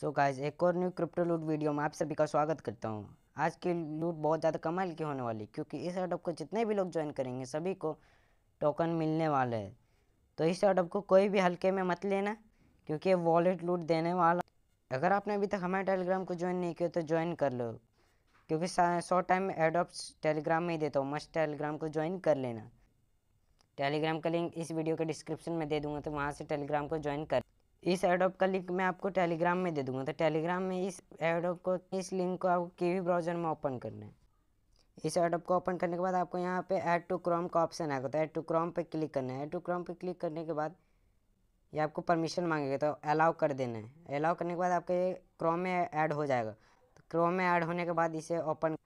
सो so guys एक और new crypto लूट वीडियो में आप सभी का स्वागत करता हूँ आज की लूट बहुत ज़्यादा कमाल की होने वाली क्योंकि इस अडब को जितने भी लोग ज्वाइन करेंगे सभी को टोकन मिलने वाले हैं तो इस अडब को कोई भी हल्के में मत लेना क्योंकि वॉलेट लूट देने वाला अगर आपने अभी तक हमारे टेलीग्राम को ज्वाइन नहीं किया तो ज्वाइन कर लो क्योंकि शॉर्ट टाइम एडोप्ट टेलीग्राम में ही देता हूँ मस्ट टेलीग्राम को ज्वाइन कर लेना टेलीग्राम का लिंक इस वीडियो के डिस्क्रिप्शन में दे दूंगा तो वहाँ से टेलीग्राम को ज्वाइन कर इस एडोप का लिंक मैं आपको टेलीग्राम में दे दूंगा तो टेलीग्राम में इस एडोप को इस लिंक को आपको के ब्राउज़र में ओपन करना है इस एडोप को ओपन करने के बाद आपको यहाँ पे ऐड टू क्रोम का ऑप्शन आएगा तो ऐड टू क्रोम पे क्लिक करना है ऐड टू क्रोम पे क्लिक करने के बाद ये आपको परमिशन मांगेगा तो अलाउ कर देना है अलाउ करने के बाद ये क्रोम में ऐड हो जाएगा तो क्रोम में ऐड होने के बाद इसे ओपन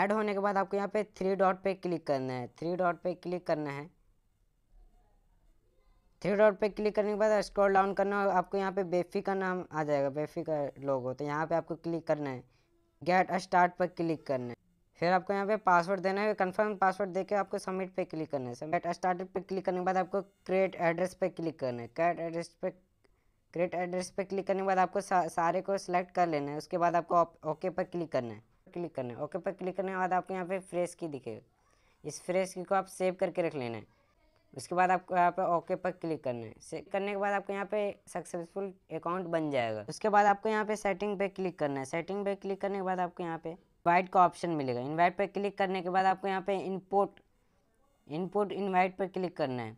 ऐड होने के बाद आपको यहाँ पे थ्री डॉट पे क्लिक करना है थ्री डॉट पे क्लिक करना है थ्री डॉट पे क्लिक करने के बाद स्क्रॉल डाउन करना आपको यहाँ पे बेफी का नाम आ जाएगा बेफी का लोगो तो यहाँ पे आपको क्लिक करना है गेट स्टार्ट पर क्लिक करना है फिर आपको यहाँ पे पासवर्ड देना है कंफर्म पासवर्ड देके आपको सबमिट पे क्लिक करना है सबमिट स्टार्ट पे क्लिक करने के बाद आपको क्रिएट एड्रेस पे क्लिक करना है क्रिएट एड्रेस पे क्रिएट एड्रेस पे क्लिक करने के बाद आपको सा, सारे को सिलेक्ट कर लेना है उसके बाद आपको ओके पर क्लिक करना है क्लिक करना है ओके पर क्लिक करने के बाद आपको यहाँ पे फ्रेश की दिखेगा इस फ्रेश की को आप सेव करके रख लेना है उसके बाद आपको यहाँ पे ओके पर क्लिक करना है से करने के बाद आपको यहाँ पे सक्सेसफुल अकाउंट बन जाएगा उसके बाद आपको यहाँ पे सेटिंग पे क्लिक करना है सेटिंग पे क्लिक करने के बाद आपको यहाँ पे इन्वाइट का ऑप्शन मिलेगा इन्वाइट पे क्लिक करने के बाद आपको यहाँ पे इनपुट इनपुट इन्वाइट पर क्लिक करना है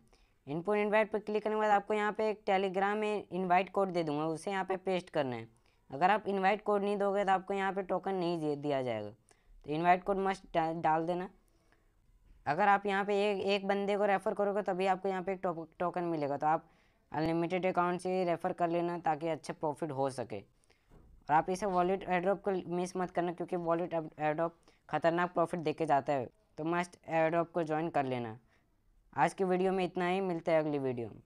इनपुट इन्वाइट पर क्लिक करने के बाद आपको यहाँ पे एक टेलीग्राम में इन्वाइट कोड दे दूंगा उसे यहाँ पे पेस्ट करना है अगर आप इन्वाइट कोड नहीं दोगे तो आपको यहाँ पे टोकन नहीं दिया जाएगा तो इन्वाइट कोड मस्ट डाल देना अगर आप यहाँ पे एक एक बंदे को रेफ़र करोगे तभी आपको यहाँ पे एक टोकन मिलेगा तो आप अनलिमिटेड अकाउंट से रेफ़र कर लेना ताकि अच्छा प्रॉफिट हो सके और आप इसे वॉलेट एड्रॉप को मिस मत करना क्योंकि वॉलेट एड्रॉप खतरनाक प्रॉफिट देके जाता है तो मस्ट एड्रॉप को ज्वाइन कर लेना आज की वीडियो में इतना ही मिलता है अगली वीडियो में